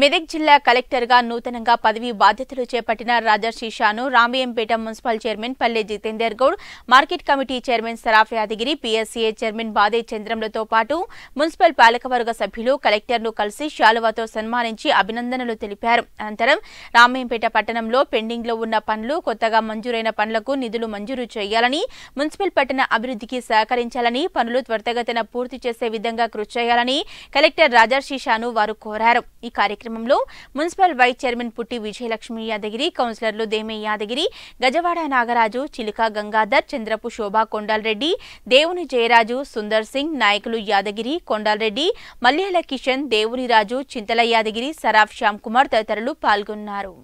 మెదక్ జిల్లా కలెక్టర్గా నూతనంగా పదవి బాధ్యతలు చేపట్టిన రాజర్షి షాను Ramayampet municipal chairman Palle Jitender Goud market committee chairman Saraf Yadagiri PSCA chairman Bade చంద్రంలతో పాటు మున్సిపల్ పాలకవర్గ సభ్యులు కలెక్టర్ను కలిసి శాలువాతో సన్మానించి అభినందనలు తెలిపారు అనంతరం రామయంపేట పట్టణంలో పెండింగ్లో ఉన్న పనులు కొత్తగా మంజూరైన పనులకు నిధులు మంజూరు చేయాలని మున్సిపల్ పట్టణ అభివృద్ధికి సహకరించాలని పనులు త్వరితగతిన పూర్తి చేసే విధంగా కృషి చేయాలని కలెక్టర్ రాజర్షి షాను వారు కోరారు ఈ కార్యక్రమంలో మున్సిపల్ వైస్ చైర్మన్ పుట్టి విజయలక్ష్మి యాదగిరి కౌన్సిలర్లు దేమే యాదగిరి గజవాడ నాగరాజు చిలుక గంగాధర్ చంద్రపు శోభా కొండాలరెడ్డి దేవుని జయరాజు సుందర్ సింగ్ నాయకులు యాదగిరి కొండాలరెడ్డి మల్యాల కిషన్ దేవుని రాజు చింతల యాదగిరి సరాఫ్ శ్యామ్ కుమార్ తదితరులు పాల్గొన్నారు